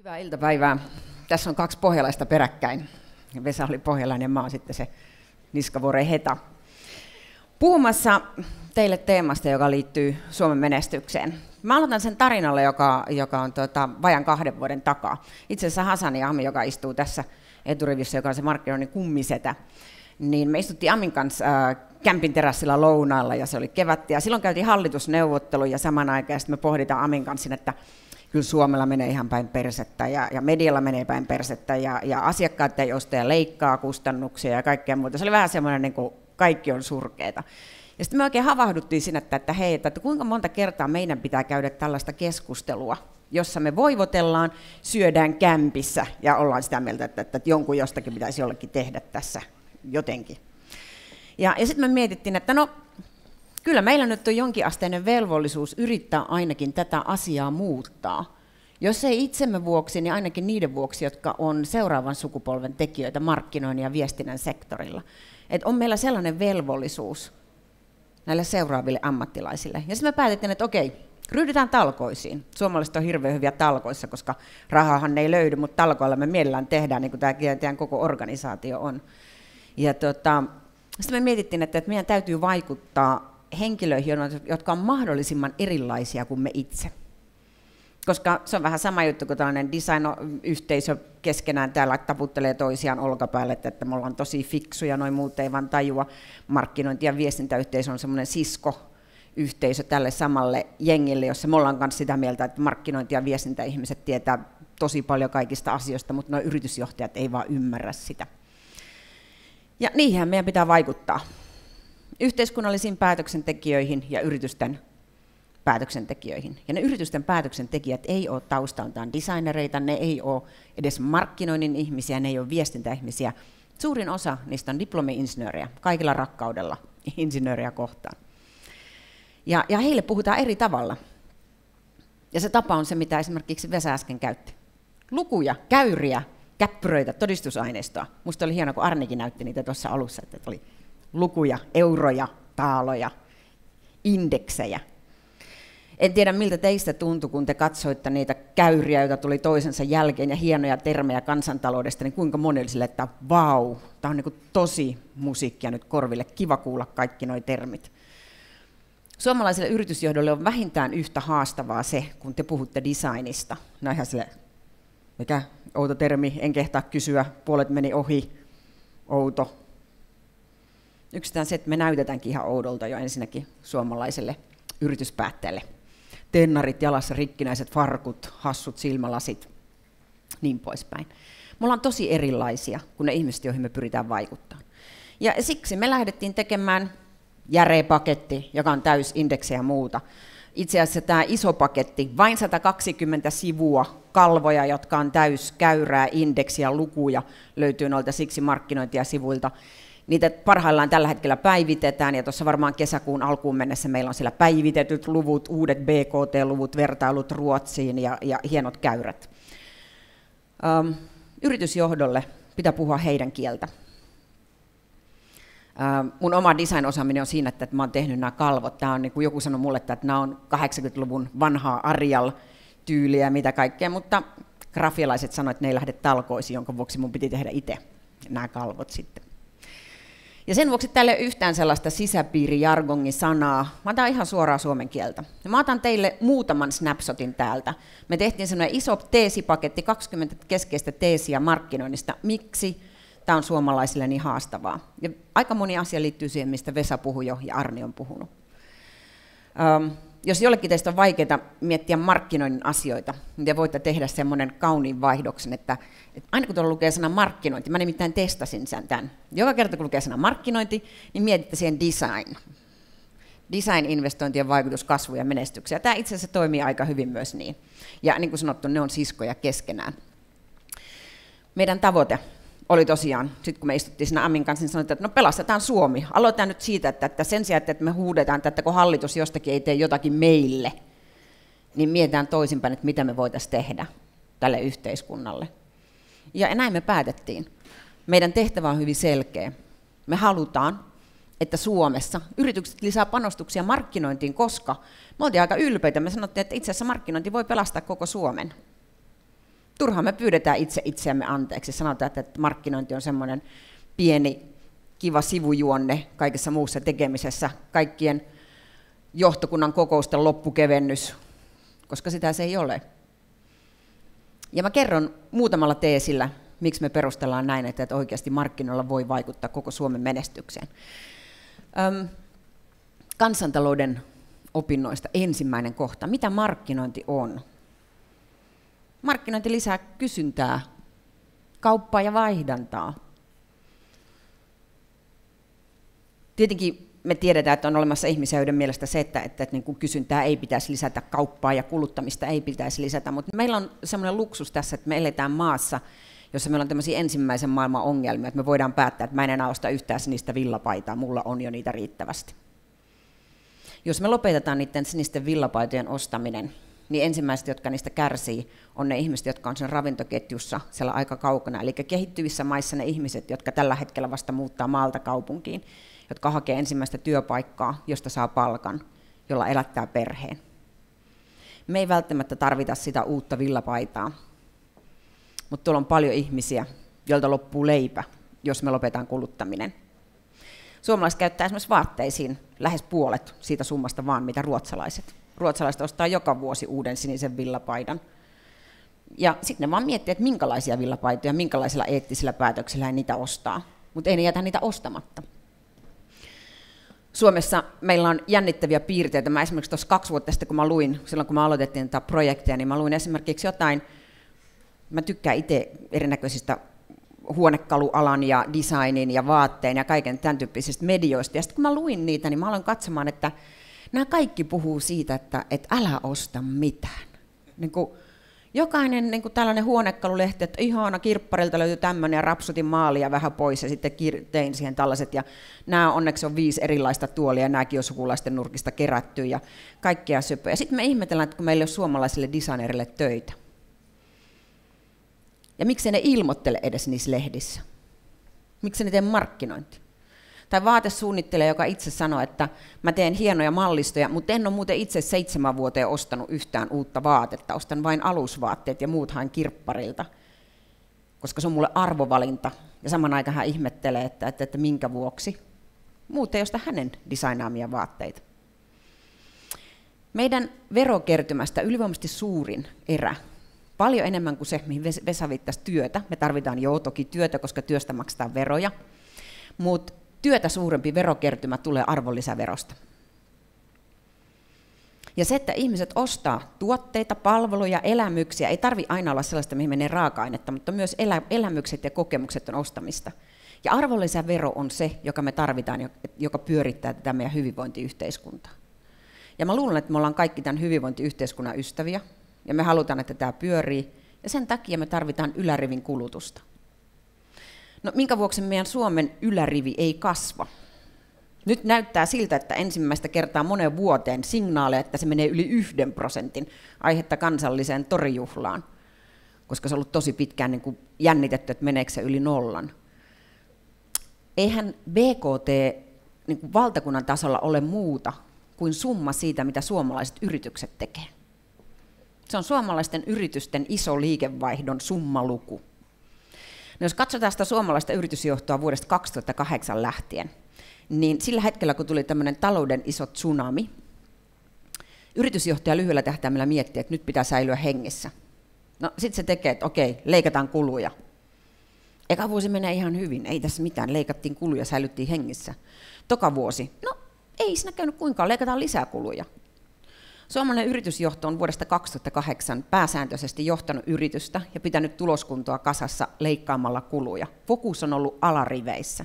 Hyvää iltapäivää. Tässä on kaksi pohjalaista peräkkäin. Vesa oli pohjalainen, mä oon sitten se niskavuoren heta. Puhumassa teille teemasta, joka liittyy Suomen menestykseen. Mä aloitan sen tarinalla, joka, joka on tuota, vajan kahden vuoden takaa. Itse asiassa ja Ami, joka istuu tässä eturivissä, joka on se markkinoinnin kummisetä, niin me istuttiin Amin kanssa ää, äh, kämpin terassilla lounaalla ja se oli kevättä. Ja silloin käytiin hallitusneuvottelu ja samanaikaisesti me pohditaan Amin kanssa, että kyllä Suomella menee ihan päin persettä ja, ja medialla menee päin persettä ja, ja asiakkaat ja leikkaa kustannuksia ja kaikkea muuta. Se oli vähän semmoinen, niin kuin kaikki on surkeita. Ja sitten me oikein havahduttiin siinä, että, että hei, että kuinka monta kertaa meidän pitää käydä tällaista keskustelua, jossa me voivotellaan, syödään kämpissä ja ollaan sitä mieltä, että, että jonkun jostakin pitäisi jollekin tehdä tässä jotenkin. Ja, ja sitten me mietittiin, että no kyllä meillä nyt on jonkinasteinen velvollisuus yrittää ainakin tätä asiaa muuttaa. Jos ei itsemme vuoksi, niin ainakin niiden vuoksi, jotka on seuraavan sukupolven tekijöitä markkinoinnin ja viestinnän sektorilla. Et on meillä sellainen velvollisuus näille seuraaville ammattilaisille. Ja sitten me päätettiin, että okei, ryhdytään talkoisiin. Suomalaiset on hirveän hyviä talkoissa, koska rahahan ei löydy, mutta talkoilla me mielellään tehdään, niin kuin tämä koko organisaatio on. Ja tota, sitten me mietittiin, että meidän täytyy vaikuttaa henkilöihin, jotka on mahdollisimman erilaisia kuin me itse. Koska se on vähän sama juttu kuin tällainen design-yhteisö keskenään täällä taputtelee toisiaan olkapäälle, että, me ollaan tosi fiksuja, noin muut ei vaan tajua. Markkinointi- ja viestintäyhteisö on semmoinen sisko yhteisö tälle samalle jengille, jossa me ollaan kanssa sitä mieltä, että markkinointi- ja viestintäihmiset tietää tosi paljon kaikista asioista, mutta nuo yritysjohtajat ei vaan ymmärrä sitä. Ja niihin meidän pitää vaikuttaa yhteiskunnallisiin päätöksentekijöihin ja yritysten päätöksentekijöihin. Ja ne yritysten päätöksentekijät ei ole taustaltaan designereita, ne ei ole edes markkinoinnin ihmisiä, ne ei ole viestintäihmisiä. Suurin osa niistä on diplomi-insinöörejä, kaikilla rakkaudella insinööriä kohtaan. Ja, ja heille puhutaan eri tavalla. Ja se tapa on se, mitä esimerkiksi Vesa äsken käytti. Lukuja, käyriä, käppyröitä, todistusaineistoa. Musta oli hienoa, kun Arnikin näytti niitä tuossa alussa, että oli lukuja, euroja, taaloja, indeksejä. En tiedä, miltä teistä tuntui, kun te katsoitte niitä käyriä, joita tuli toisensa jälkeen, ja hienoja termejä kansantaloudesta, niin kuinka moni oli sille, että vau, tämä on niin tosi musiikkia nyt korville, kiva kuulla kaikki nuo termit. Suomalaiselle yritysjohdolle on vähintään yhtä haastavaa se, kun te puhutte designista. No ihan sille, mikä outo termi, en kehtaa kysyä, puolet meni ohi, outo, Yksitään se, että me näytetäänkin ihan oudolta jo ensinnäkin suomalaiselle yrityspäättäjälle. Tennarit jalassa, rikkinäiset farkut, hassut silmälasit, niin poispäin. Me ollaan tosi erilaisia kuin ne ihmiset, joihin me pyritään vaikuttamaan. Ja siksi me lähdettiin tekemään järeä paketti, joka on täys indeksejä ja muuta. Itse asiassa tämä iso paketti, vain 120 sivua kalvoja, jotka on täys käyrää, indeksiä, lukuja, löytyy noilta siksi markkinointia sivuilta. Niitä parhaillaan tällä hetkellä päivitetään ja tuossa varmaan kesäkuun alkuun mennessä meillä on siellä päivitetyt luvut, uudet BKT-luvut, vertailut Ruotsiin ja, ja hienot käyrät. Um, yritysjohdolle pitää puhua heidän kieltä. Um, mun oma design-osaaminen on siinä, että, että mä oon tehnyt nämä kalvot. Tämä on, niin kuin joku sanoi mulle, että nämä on 80-luvun vanhaa Arial-tyyliä mitä kaikkea, mutta grafialaiset sanoivat, että ne ei lähde talkoisiin, jonka vuoksi mun piti tehdä itse nämä kalvot sitten. Ja sen vuoksi täällä ei ole yhtään sellaista sisäpiirijargongin sanaa. Mä otan ihan suoraa suomen kieltä. Ja mä otan teille muutaman snapshotin täältä. Me tehtiin sellainen iso teesipaketti, 20 keskeistä teesiä markkinoinnista. Miksi tämä on suomalaisille niin haastavaa? Ja aika moni asia liittyy siihen, mistä Vesa puhui jo ja Arni on puhunut jos jollekin teistä on vaikeaa miettiä markkinoinnin asioita, niin te voitte tehdä semmoinen kauniin vaihdoksen, että, että aina kun tuolla lukee sana markkinointi, mä nimittäin testasin sen tämän. Joka kerta kun lukee sana markkinointi, niin mietitte siihen design. Design-investointien vaikutus kasvu ja menestykseen. Tämä itse asiassa toimii aika hyvin myös niin. Ja niin kuin sanottu, ne on siskoja keskenään. Meidän tavoite oli tosiaan, sitten kun me istuttiin siinä Ammin kanssa, niin sanoit, että no pelastetaan Suomi. Aloitetaan nyt siitä, että, että sen sijaan, että me huudetaan, että kun hallitus jostakin ei tee jotakin meille, niin mietitään toisinpäin, että mitä me voitaisiin tehdä tälle yhteiskunnalle. Ja näin me päätettiin. Meidän tehtävä on hyvin selkeä. Me halutaan, että Suomessa yritykset lisää panostuksia markkinointiin, koska me oltiin aika ylpeitä. Me sanottiin, että itse asiassa markkinointi voi pelastaa koko Suomen turhaan me pyydetään itse itseämme anteeksi. Sanotaan, että markkinointi on semmoinen pieni kiva sivujuonne kaikessa muussa tekemisessä. Kaikkien johtokunnan kokousten loppukevennys, koska sitä se ei ole. Ja mä kerron muutamalla teesillä, miksi me perustellaan näin, että oikeasti markkinoilla voi vaikuttaa koko Suomen menestykseen. Öm, kansantalouden opinnoista ensimmäinen kohta. Mitä markkinointi on? markkinointi lisää kysyntää, kauppaa ja vaihdantaa. Tietenkin me tiedetään, että on olemassa ihmisiä, joiden mielestä se, että, että, että niin kuin kysyntää ei pitäisi lisätä, kauppaa ja kuluttamista ei pitäisi lisätä, mutta meillä on semmoinen luksus tässä, että me eletään maassa, jossa meillä on tämmöisiä ensimmäisen maailman ongelmia, että me voidaan päättää, että mä en enää osta yhtään sinistä villapaitaa, mulla on jo niitä riittävästi. Jos me lopetetaan niiden sinisten villapaitojen ostaminen, niin ensimmäiset, jotka niistä kärsii, on ne ihmiset, jotka on sen ravintoketjussa siellä aika kaukana. Eli kehittyvissä maissa ne ihmiset, jotka tällä hetkellä vasta muuttaa maalta kaupunkiin, jotka hakee ensimmäistä työpaikkaa, josta saa palkan, jolla elättää perheen. Me ei välttämättä tarvita sitä uutta villapaitaa, mutta tuolla on paljon ihmisiä, joilta loppuu leipä, jos me lopetaan kuluttaminen. Suomalaiset käyttää esimerkiksi vaatteisiin lähes puolet siitä summasta vaan, mitä ruotsalaiset ruotsalaiset ostaa joka vuosi uuden sinisen villapaidan. Ja sitten ne vaan miettii, että minkälaisia villapaitoja, minkälaisilla eettisillä päätöksillä he niitä ostaa. Mutta ei ne jätä niitä ostamatta. Suomessa meillä on jännittäviä piirteitä. Mä esimerkiksi tuossa kaksi vuotta sitten, kun mä luin, silloin kun mä aloitettiin tätä projektia, niin mä luin esimerkiksi jotain, mä tykkään itse erinäköisistä huonekalualan ja designin ja vaatteen ja kaiken tämän tyyppisistä medioista. Ja sitten kun mä luin niitä, niin mä aloin katsomaan, että nämä kaikki puhuu siitä, että, että älä osta mitään. Niin kuin, jokainen niin kuin tällainen huonekalulehti, että ihana, kirpparilta löytyi tämmöinen ja rapsutin maalia vähän pois ja sitten kir- tein siihen tällaiset. Ja nämä onneksi on viisi erilaista tuolia ja nämäkin on sukulaisten nurkista kerätty ja kaikkea söpöä. Ja sitten me ihmetellään, että kun meillä on suomalaisille designerille töitä. Ja miksi ne ilmoittele edes niissä lehdissä? Miksi ne tee markkinointi? tai vaatesuunnittelija, joka itse sanoo, että mä teen hienoja mallistoja, mutta en ole muuten itse seitsemän vuoteen ostanut yhtään uutta vaatetta, ostan vain alusvaatteet ja muut hain kirpparilta, koska se on mulle arvovalinta. Ja saman aikaan hän ihmettelee, että, että, että minkä vuoksi. Muut ei osta hänen designaamia vaatteita. Meidän verokertymästä ylivoimasti suurin erä paljon enemmän kuin se, mihin Vesa työtä. Me tarvitaan jo toki työtä, koska työstä maksetaan veroja. Mutta työtä suurempi verokertymä tulee arvonlisäverosta. Ja se, että ihmiset ostaa tuotteita, palveluja, elämyksiä, ei tarvi aina olla sellaista, mihin menee raaka-ainetta, mutta myös elä, elämykset ja kokemukset on ostamista. Ja arvonlisävero on se, joka me tarvitaan, joka pyörittää tätä meidän hyvinvointiyhteiskuntaa. Ja mä luulen, että me ollaan kaikki tämän hyvinvointiyhteiskunnan ystäviä, ja me halutaan, että tämä pyörii, ja sen takia me tarvitaan ylärivin kulutusta. No minkä vuoksi meidän Suomen ylärivi ei kasva? Nyt näyttää siltä, että ensimmäistä kertaa moneen vuoteen signaaleja, että se menee yli yhden prosentin aihetta kansalliseen torijuhlaan, koska se on ollut tosi pitkään niin kuin jännitetty, että meneekö se yli nollan. Eihän BKT niin kuin valtakunnan tasolla ole muuta kuin summa siitä, mitä suomalaiset yritykset tekevät. Se on suomalaisten yritysten iso liikevaihdon summaluku. No jos katsotaan sitä suomalaista yritysjohtoa vuodesta 2008 lähtien, niin sillä hetkellä, kun tuli tämmöinen talouden iso tsunami, yritysjohtaja lyhyellä tähtäimellä mietti, että nyt pitää säilyä hengissä. No sitten se tekee, että okei, leikataan kuluja. Eka vuosi menee ihan hyvin, ei tässä mitään, leikattiin kuluja, säilyttiin hengissä. Toka vuosi, no ei siinä käynyt kuinkaan, leikataan lisää kuluja. Suomalainen yritysjohto on vuodesta 2008 pääsääntöisesti johtanut yritystä ja pitänyt tuloskuntoa kasassa leikkaamalla kuluja. Fokus on ollut alariveissä.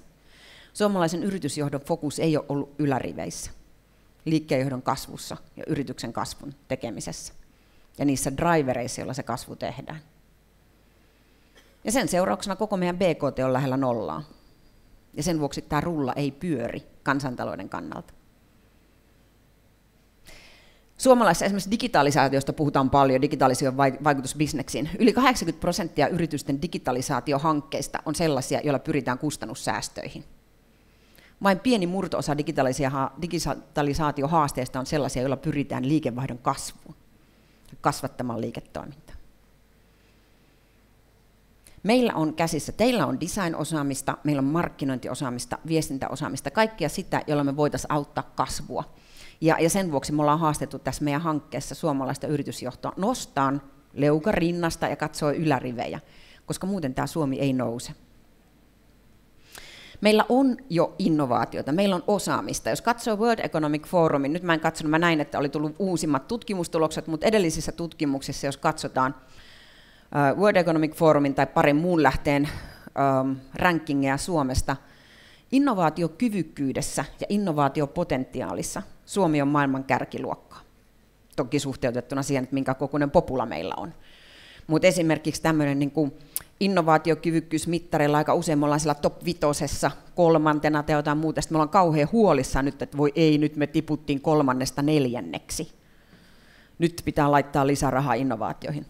Suomalaisen yritysjohdon fokus ei ole ollut yläriveissä, liikkeenjohdon kasvussa ja yrityksen kasvun tekemisessä. Ja niissä drivereissa, joilla se kasvu tehdään. Ja sen seurauksena koko meidän BKT on lähellä nollaa. Ja sen vuoksi tämä rulla ei pyöri kansantalouden kannalta. Suomalaisessa esimerkiksi digitalisaatiosta puhutaan paljon, digitalisaation vaikutus bisneksiin. Yli 80 prosenttia yritysten digitalisaatiohankkeista on sellaisia, joilla pyritään kustannussäästöihin. Vain pieni murtoosa digitalisaatiohaasteista on sellaisia, joilla pyritään liikevaihdon kasvuun ja kasvattamaan liiketoimintaa. Meillä on käsissä, teillä on design-osaamista, meillä on markkinointiosaamista, viestintäosaamista, kaikkia sitä, jolla me voitaisiin auttaa kasvua – ja, ja sen vuoksi me ollaan haastettu tässä meidän hankkeessa suomalaista yritysjohtoa nostaan leuka rinnasta ja katsoo ylärivejä, koska muuten tämä Suomi ei nouse. Meillä on jo innovaatioita, meillä on osaamista. Jos katsoo World Economic Forumin, nyt mä en katsonut, mä näin, että oli tullut uusimmat tutkimustulokset, mutta edellisissä tutkimuksissa, jos katsotaan äh, World Economic Forumin tai parin muun lähteen um, rankingeja Suomesta, innovaatiokyvykkyydessä ja innovaatiopotentiaalissa Suomi on maailman kärkiluokkaa. Toki suhteutettuna siihen, että minkä kokoinen popula meillä on. Mutta esimerkiksi tämmöinen niin kuin innovaatiokyvykkyysmittareilla aika usein me ollaan siellä top vitosessa kolmantena tai jotain muuta, sitten me ollaan kauhean huolissaan nyt, että voi ei, nyt me tiputtiin kolmannesta neljänneksi. Nyt pitää laittaa lisää rahaa innovaatioihin.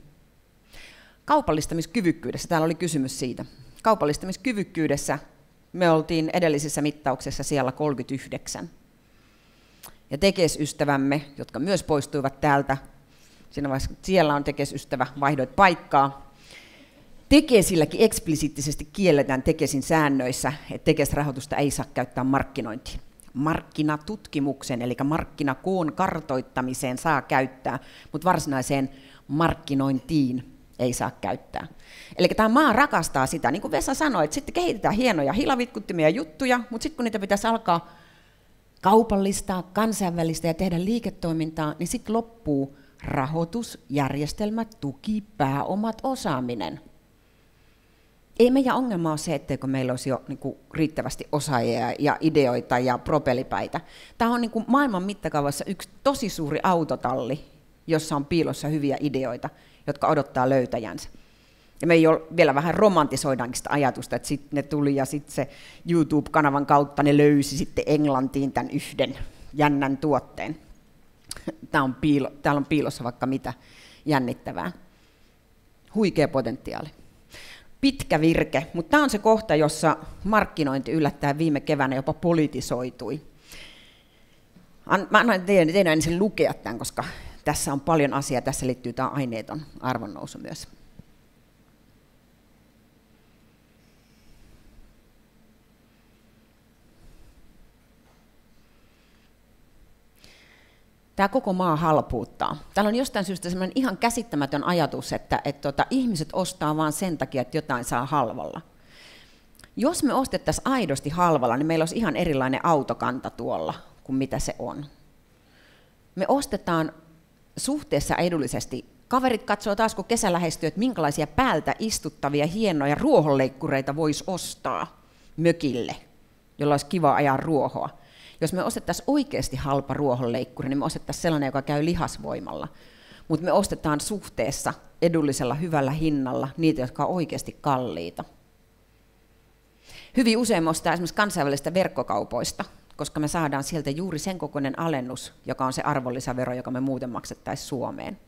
Kaupallistamiskyvykkyydessä, täällä oli kysymys siitä. Kaupallistamiskyvykkyydessä me oltiin edellisissä mittauksessa siellä 39 ja tekesystävämme, jotka myös poistuivat täältä. Siinä vaiheessa, siellä on tekesystävä, vaihdoit paikkaa. Tekesilläkin eksplisiittisesti kielletään tekesin säännöissä, että tekesrahoitusta ei saa käyttää markkinointiin. Markkinatutkimuksen, eli markkinakoon kartoittamiseen saa käyttää, mutta varsinaiseen markkinointiin ei saa käyttää. Eli tämä maa rakastaa sitä, niin kuin Vesa sanoi, että sitten kehitetään hienoja hilavitkuttimia juttuja, mutta sitten kun niitä pitäisi alkaa kaupallistaa, kansainvälistä ja tehdä liiketoimintaa, niin sitten loppuu rahoitus, järjestelmä, tuki, pääomat, osaaminen. Ei meidän ongelma ole se, etteikö meillä olisi jo niin kuin, riittävästi osaajia ja ideoita ja propelipäitä. Tämä on niin kuin, maailman mittakaavassa yksi tosi suuri autotalli, jossa on piilossa hyviä ideoita, jotka odottaa löytäjänsä. Ja me ole vielä vähän romantisoidaankin sitä ajatusta, että sitten ne tuli ja sitten se YouTube-kanavan kautta ne löysi sitten Englantiin tämän yhden jännän tuotteen. Tää on piilo, täällä on piilossa vaikka mitä jännittävää. Huikea potentiaali. Pitkä virke, mutta tämä on se kohta, jossa markkinointi yllättäen viime keväänä jopa politisoitui. An, mä annan teidän, teidän ensin lukea tämän, koska tässä on paljon asiaa. Tässä liittyy tämä aineeton arvonnousu myös. tämä koko maa halpuuttaa. Täällä on jostain syystä sellainen ihan käsittämätön ajatus, että, että tuota, ihmiset ostaa vain sen takia, että jotain saa halvalla. Jos me ostettaisiin aidosti halvalla, niin meillä olisi ihan erilainen autokanta tuolla kuin mitä se on. Me ostetaan suhteessa edullisesti. Kaverit katsoo taas, kun kesä lähestyy, että minkälaisia päältä istuttavia hienoja ruohonleikkureita voisi ostaa mökille, jolla olisi kiva ajaa ruohoa jos me ostettaisiin oikeasti halpa ruohonleikkuri, niin me ostettaisiin sellainen, joka käy lihasvoimalla. Mutta me ostetaan suhteessa edullisella, hyvällä hinnalla niitä, jotka on oikeasti kalliita. Hyvin usein me ostetaan esimerkiksi kansainvälistä verkkokaupoista, koska me saadaan sieltä juuri sen kokoinen alennus, joka on se arvonlisävero, joka me muuten maksettaisiin Suomeen.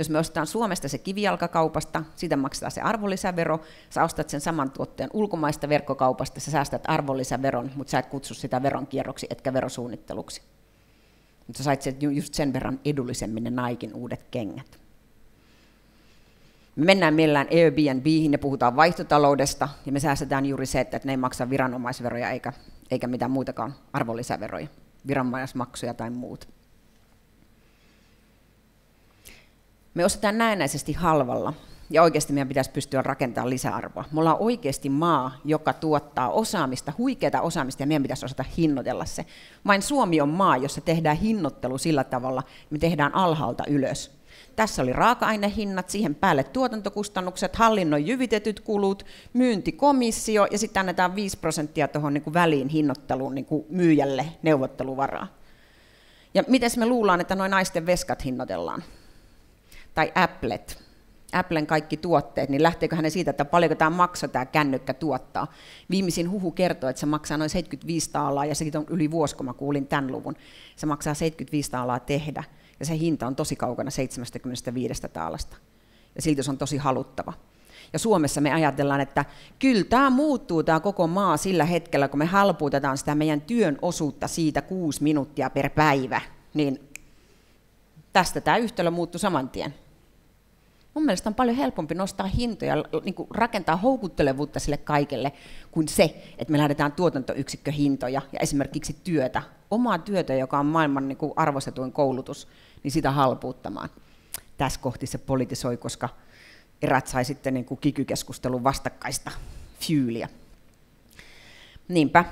Jos me ostetaan Suomesta se kivijalkakaupasta, siitä maksetaan se arvonlisävero, sä ostat sen saman tuotteen ulkomaista verkkokaupasta, sä säästät arvonlisäveron, mutta sä et kutsu sitä veronkierroksi etkä verosuunnitteluksi. Mutta sä sait sen just sen verran edullisemmin ne Naikin uudet kengät. Me mennään millään Airbnbihin ja puhutaan vaihtotaloudesta, ja me säästetään juuri se, että ne ei maksa viranomaisveroja eikä, eikä mitään muitakaan arvonlisäveroja, viranomaismaksuja tai muut. me ostetaan näennäisesti halvalla, ja oikeasti meidän pitäisi pystyä rakentamaan lisäarvoa. Me ollaan oikeasti maa, joka tuottaa osaamista, huikeata osaamista, ja meidän pitäisi osata hinnoitella se. Vain Suomi on maa, jossa tehdään hinnoittelu sillä tavalla, me tehdään alhaalta ylös. Tässä oli raaka-ainehinnat, siihen päälle tuotantokustannukset, hallinnon jyvitetyt kulut, myyntikomissio ja sitten annetaan 5 prosenttia tuohon niin väliin hinnoitteluun niin kuin myyjälle neuvotteluvaraa. Ja miten me luullaan, että noin naisten veskat hinnoitellaan? tai Applet, Applen kaikki tuotteet, niin lähteekö hän siitä, että paljonko tämä maksaa tämä kännykkä tuottaa. Viimeisin huhu kertoo, että se maksaa noin 75 taalaa, ja sekin on yli vuosi, kun mä kuulin tämän luvun. Se maksaa 75 taalaa tehdä, ja se hinta on tosi kaukana 75 taalasta. Ja silti se on tosi haluttava. Ja Suomessa me ajatellaan, että kyllä tämä muuttuu tämä koko maa sillä hetkellä, kun me halpuutetaan sitä meidän työn osuutta siitä kuusi minuuttia per päivä, niin tästä tämä yhtälö muuttui saman tien. Mun mielestä on paljon helpompi nostaa hintoja, niin kuin rakentaa houkuttelevuutta sille kaikelle, kuin se, että me lähdetään tuotantoyksikköhintoja ja esimerkiksi työtä, omaa työtä, joka on maailman niin kuin arvostetuin koulutus, niin sitä halpuuttamaan. Tässä kohti se politisoi, koska erät sai sitten niin kuin kikykeskustelun vastakkaista fyyliä. Niinpä,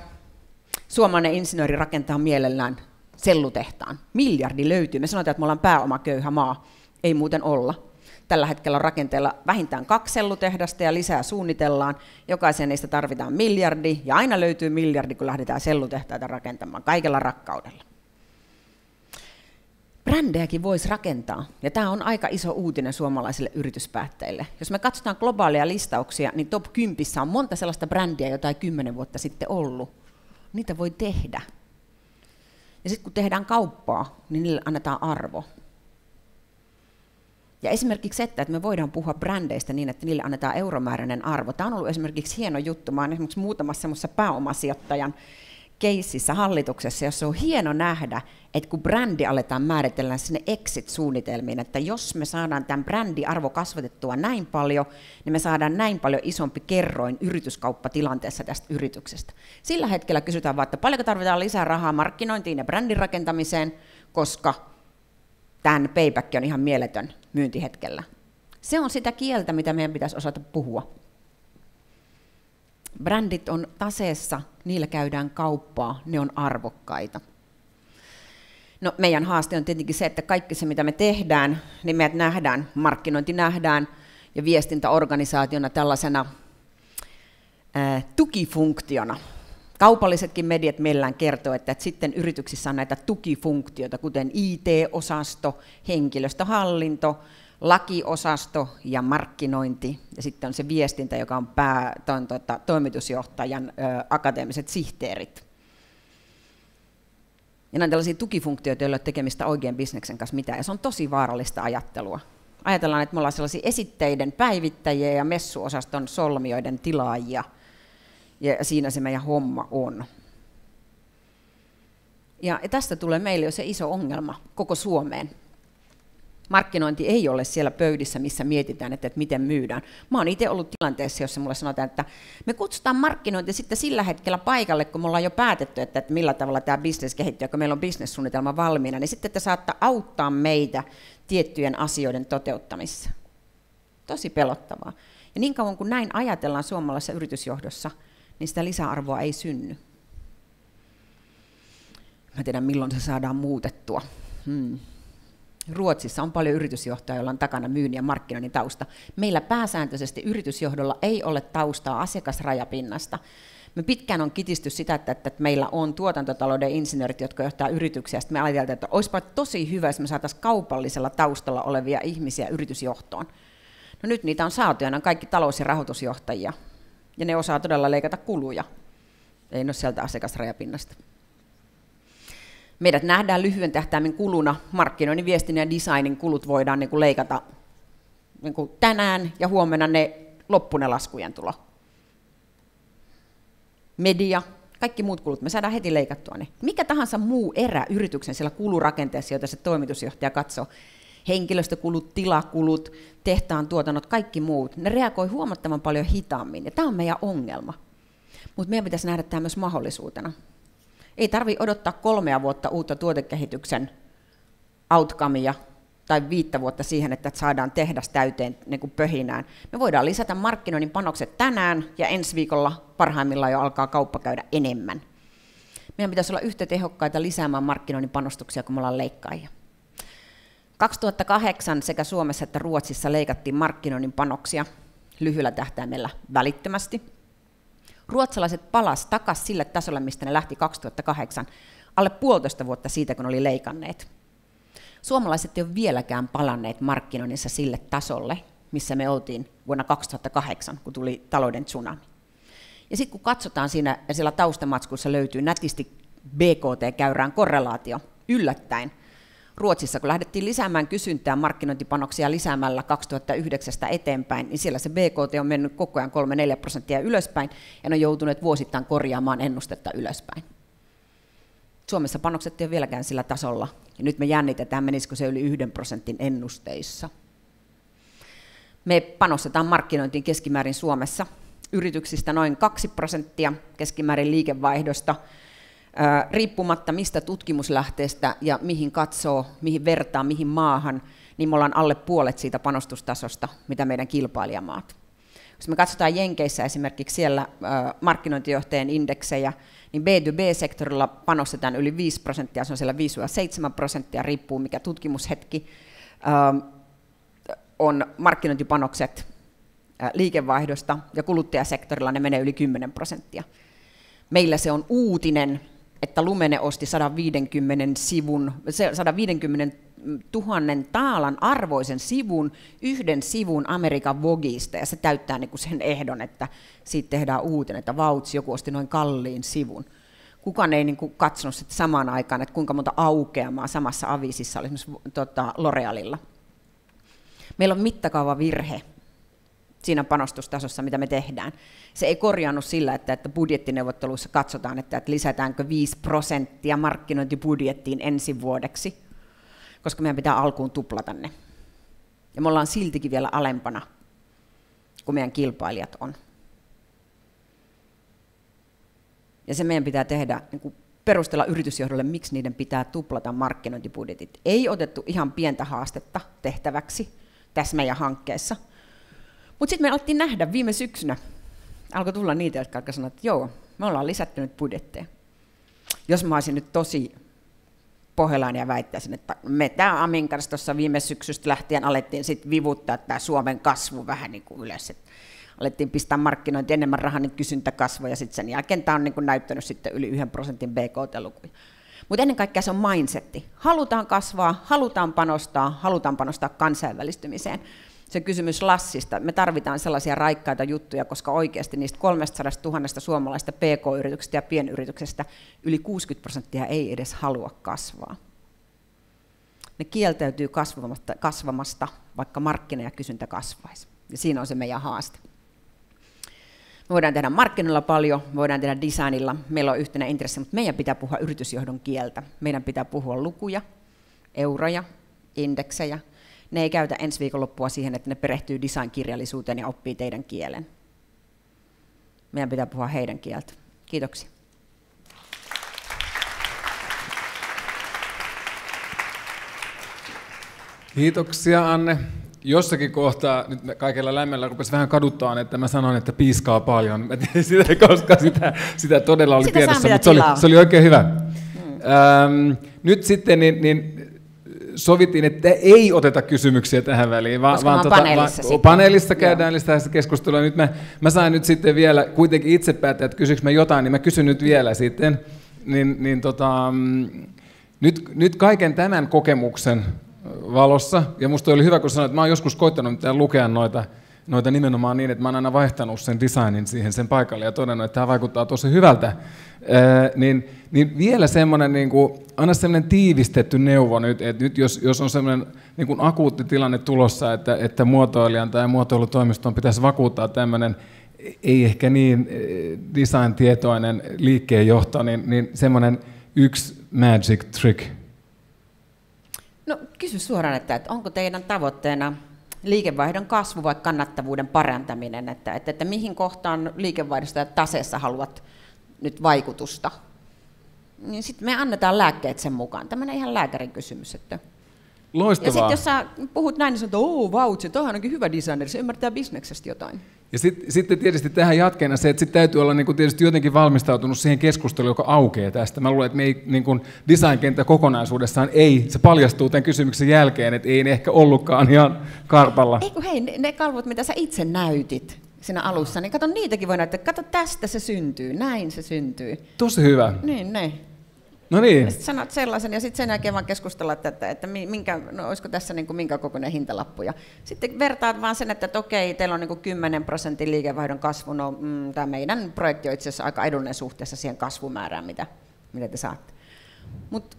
suomalainen insinööri rakentaa mielellään sellutehtaan. Miljardi löytyy. Me sanotaan, että me ollaan pääomaköyhä maa. Ei muuten olla. Tällä hetkellä on rakenteella vähintään kaksi sellutehdasta ja lisää suunnitellaan. Jokaisen niistä tarvitaan miljardi ja aina löytyy miljardi, kun lähdetään sellutehtaita rakentamaan kaikella rakkaudella. Brändejäkin voisi rakentaa, ja tämä on aika iso uutinen suomalaisille yrityspäättäjille. Jos me katsotaan globaaleja listauksia, niin top 10 on monta sellaista brändiä, jota ei kymmenen vuotta sitten ollut. Niitä voi tehdä. Ja sitten kun tehdään kauppaa, niin niille annetaan arvo. Ja esimerkiksi se, että me voidaan puhua brändeistä niin, että niille annetaan euromääräinen arvo. Tämä on ollut esimerkiksi hieno juttu. Mä olen esimerkiksi muutamassa semmoisessa pääomasijoittajan keississä hallituksessa, jossa on hieno nähdä, että kun brändi aletaan määritellä sinne exit-suunnitelmiin, että jos me saadaan tämän brändiarvo kasvatettua näin paljon, niin me saadaan näin paljon isompi kerroin yrityskauppatilanteessa tästä yrityksestä. Sillä hetkellä kysytään vaan, että paljonko tarvitaan lisää rahaa markkinointiin ja brändin rakentamiseen, koska tämän payback on ihan mieletön myyntihetkellä. Se on sitä kieltä, mitä meidän pitäisi osata puhua. Brändit on taseessa, niillä käydään kauppaa, ne on arvokkaita. No, meidän haaste on tietenkin se, että kaikki se, mitä me tehdään, niin meidät nähdään, markkinointi nähdään ja viestintäorganisaationa tällaisena ää, tukifunktiona. Kaupallisetkin mediat meillään kertoo, että, että sitten yrityksissä on näitä tukifunktioita, kuten IT-osasto, henkilöstöhallinto, lakiosasto ja markkinointi, ja sitten on se viestintä, joka on pää, ton, tota, toimitusjohtajan ö, akateemiset sihteerit. Ja nämä tällaisia tukifunktioita, joilla ei ole tekemistä oikean bisneksen kanssa mitään, ja se on tosi vaarallista ajattelua. Ajatellaan, että me ollaan sellaisia esitteiden päivittäjiä ja messuosaston solmioiden tilaajia, ja siinä se meidän homma on. Ja tästä tulee meille jo se iso ongelma koko Suomeen, markkinointi ei ole siellä pöydissä, missä mietitään, että, että miten myydään. Mä oon itse ollut tilanteessa, jossa mulle sanotaan, että me kutsutaan markkinointi sitten sillä hetkellä paikalle, kun me ollaan jo päätetty, että, että millä tavalla tämä bisnes kehittyy, kun meillä on bisnessuunnitelma valmiina, niin sitten te saattaa auttaa meitä tiettyjen asioiden toteuttamissa. Tosi pelottavaa. Ja niin kauan kuin näin ajatellaan suomalaisessa yritysjohdossa, niin sitä lisäarvoa ei synny. Mä tiedän, milloin se saadaan muutettua. Hmm. Ruotsissa on paljon yritysjohtajia, joilla on takana myynnin ja markkinoinnin tausta. Meillä pääsääntöisesti yritysjohdolla ei ole taustaa asiakasrajapinnasta. Me pitkään on kitistys sitä, että, että meillä on tuotantotalouden insinöörit, jotka johtaa yrityksiä. Sitten me ajateltiin, että olisipa tosi hyvä, jos me saataisiin kaupallisella taustalla olevia ihmisiä yritysjohtoon. No nyt niitä on saatu ja ne on kaikki talous- ja rahoitusjohtajia. Ja ne osaa todella leikata kuluja. Ei ole sieltä asiakasrajapinnasta meidät nähdään lyhyen tähtäimen kuluna, markkinoinnin, viestinnän ja designin kulut voidaan niin kuin leikata niin kuin tänään ja huomenna ne loppune laskujen tulo. Media, kaikki muut kulut, me saadaan heti leikattua ne. Mikä tahansa muu erä yrityksen siellä kulurakenteessa, jota se toimitusjohtaja katsoo, henkilöstökulut, tilakulut, tehtaan tuotannot, kaikki muut, ne reagoi huomattavan paljon hitaammin. Ja tämä on meidän ongelma. Mutta meidän pitäisi nähdä tämä myös mahdollisuutena. Ei tarvi odottaa kolmea vuotta uutta tuotekehityksen outcomea tai viittä vuotta siihen, että saadaan tehdas täyteen niin kuin pöhinään. Me voidaan lisätä markkinoinnin panokset tänään ja ensi viikolla parhaimmillaan jo alkaa kauppa käydä enemmän. Meidän pitäisi olla yhtä tehokkaita lisäämään markkinoinnin panostuksia kun me ollaan leikkaajia. 2008 sekä Suomessa että Ruotsissa leikattiin markkinoinnin panoksia lyhyellä tähtäimellä välittömästi – Ruotsalaiset palas takaisin sille tasolle, mistä ne lähti 2008, alle puolitoista vuotta siitä, kun oli leikanneet. Suomalaiset ei ole vieläkään palanneet markkinoinnissa sille tasolle, missä me oltiin vuonna 2008, kun tuli talouden tsunami. Ja sitten kun katsotaan siinä, siellä taustamatkussa löytyy nätisti BKT-käyrään korrelaatio yllättäen – Ruotsissa, kun lähdettiin lisäämään kysyntää markkinointipanoksia lisäämällä 2009 eteenpäin, niin siellä se BKT on mennyt koko ajan 3-4 prosenttia ylöspäin, ja ne on joutuneet vuosittain korjaamaan ennustetta ylöspäin. Suomessa panokset ei ole vieläkään sillä tasolla, ja nyt me jännitetään, menisikö se yli 1 prosentin ennusteissa. Me panostetaan markkinointiin keskimäärin Suomessa yrityksistä noin 2 prosenttia keskimäärin liikevaihdosta, riippumatta mistä tutkimuslähteestä ja mihin katsoo, mihin vertaa, mihin maahan, niin me ollaan alle puolet siitä panostustasosta, mitä meidän kilpailijamaat. Jos me katsotaan Jenkeissä esimerkiksi siellä markkinointijohtajien indeksejä, niin B2B-sektorilla panostetaan yli 5 prosenttia, se on siellä 5-7 prosenttia, riippuu mikä tutkimushetki on markkinointipanokset liikevaihdosta, ja kuluttajasektorilla ne menee yli 10 prosenttia. Meillä se on uutinen, että Lumene osti 150 sivun, 150 tuhannen taalan arvoisen sivun, yhden sivun Amerikan Vogista, ja se täyttää niin kuin sen ehdon, että siitä tehdään uuten, että vautsi, joku osti noin kalliin sivun. Kukaan ei niin kuin katsonut sit samaan aikaan, että kuinka monta aukeamaa samassa avisissa oli esimerkiksi tota, L'Orealilla. Meillä on mittakaava virhe siinä panostustasossa, mitä me tehdään. Se ei korjaannut sillä, että, että budjettineuvotteluissa katsotaan, että, että lisätäänkö 5 prosenttia markkinointibudjettiin ensi vuodeksi, koska meidän pitää alkuun tuplata ne. Ja me ollaan siltikin vielä alempana kuin meidän kilpailijat on. Ja se meidän pitää tehdä niin kuin perustella yritysjohdolle, miksi niiden pitää tuplata markkinointibudjetit. Ei otettu ihan pientä haastetta tehtäväksi tässä meidän hankkeessa, mutta sitten me alettiin nähdä viime syksynä, alkoi tulla niitä, jotka alkoi sanoa, että joo, me ollaan lisätty nyt budjetteja. Jos mä olisin nyt tosi pohjalainen ja väittäisin, että me tämä Amin kanssa tuossa viime syksystä lähtien alettiin sitten vivuttaa tämä Suomen kasvu vähän niin kuin ylös. Et alettiin pistää markkinointi enemmän rahaa, niin kysyntä kasvoi ja sitten sen jälkeen tämä on niin kuin näyttänyt sitten yli yhden prosentin BKT-lukuja. Mutta ennen kaikkea se on mindsetti. Halutaan kasvaa, halutaan panostaa, halutaan panostaa kansainvälistymiseen se kysymys Lassista. Me tarvitaan sellaisia raikkaita juttuja, koska oikeasti niistä 300 000 suomalaista pk yrityksistä ja pienyrityksestä yli 60 prosenttia ei edes halua kasvaa. Ne kieltäytyy kasvamasta, kasvamasta vaikka markkina ja kysyntä kasvaisi. Ja siinä on se meidän haaste. Me voidaan tehdä markkinoilla paljon, me voidaan tehdä designilla, meillä on yhtenä intressi, mutta meidän pitää puhua yritysjohdon kieltä. Meidän pitää puhua lukuja, euroja, indeksejä, ne ei käytä ensi viikonloppua siihen, että ne perehtyy designkirjallisuuteen ja oppii teidän kielen. Meidän pitää puhua heidän kieltä. Kiitoksia. Kiitoksia Anne. Jossakin kohtaa, nyt kaikella lämmöllä rupesi vähän kaduttaa, että mä sanoin, että piiskaa paljon. Mä tiedän sitä, koska sitä, sitä todella oli sitä tiedossa, mutta se oli, se oli oikein hyvä. Hmm. Ähm, nyt sitten, niin, niin sovittiin, että ei oteta kysymyksiä tähän väliin, vaan, vaan, tuota, paneelissa, vaan paneelissa käydään Joo. sitä keskustelua. Nyt mä, mä sain nyt sitten vielä kuitenkin itse päättää, että kysyykö mä jotain, niin mä kysyn nyt vielä sitten. Niin, niin tota, mm, nyt, nyt kaiken tämän kokemuksen valossa, ja musta oli hyvä, kun sanoit, että mä oon joskus koittanut lukea noita noita nimenomaan niin, että mä oon aina vaihtanut sen designin siihen sen paikalle ja todennut, että tämä vaikuttaa tosi hyvältä. Ee, öö, niin, niin vielä semmoinen, niin kuin, anna semmoinen tiivistetty neuvo nyt, että nyt jos, jos on semmoinen niin kuin akuutti tilanne tulossa, että, että muotoilijan tai muotoilutoimiston pitäisi vakuuttaa tämmöinen, ei ehkä niin e, design-tietoinen liikkeenjohto, niin, niin semmoinen yksi magic trick. No kysy suoraan, että, että onko teidän tavoitteena liikevaihdon kasvu vai kannattavuuden parantaminen, että, että, että mihin kohtaan liikevaihdosta ja taseessa haluat nyt vaikutusta, niin sitten me annetaan lääkkeet sen mukaan. Tämmöinen ihan lääkärin kysymys. Että. Loistavaa. Ja sitten jos sä puhut näin, niin sanot, että oo, vau, se hyvä designeri, se ymmärtää bisneksestä jotain. Ja sitten sit tietysti tähän jatkeena se, että sit täytyy olla niinku tietysti jotenkin valmistautunut siihen keskusteluun, joka aukeaa tästä. Mä luulen, että me ei, niinku, designkenttä kokonaisuudessaan ei, se paljastuu tämän kysymyksen jälkeen, että ei ne ehkä ollutkaan ihan kartalla. Ei kun hei, ne, ne kalvot, mitä sä itse näytit siinä alussa, niin kato niitäkin voi näyttää. Kato tästä se syntyy, näin se syntyy. Tosi hyvä. Niin, näin. No niin. Sitten sanot sellaisen ja sitten sen jälkeen vaan keskustella tätä, että minkä, no olisiko tässä niin kuin minkä kokoinen hintalappu. Ja sitten vertaat vaan sen, että, että okei, teillä on niin kuin 10 prosentin liikevaihdon kasvu, no mm, tämä meidän projekti on itse asiassa aika edullinen suhteessa siihen kasvumäärään, mitä, mitä te saatte. Mutta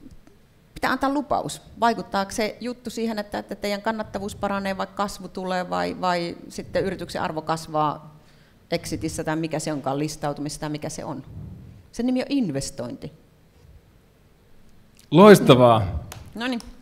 pitää antaa lupaus. Vaikuttaako se juttu siihen, että, että teidän kannattavuus paranee vai kasvu tulee vai, vai sitten yrityksen arvo kasvaa exitissä tai mikä se onkaan, listautumista tai mikä se on. Sen nimi on investointi. Loistavaa. No niin.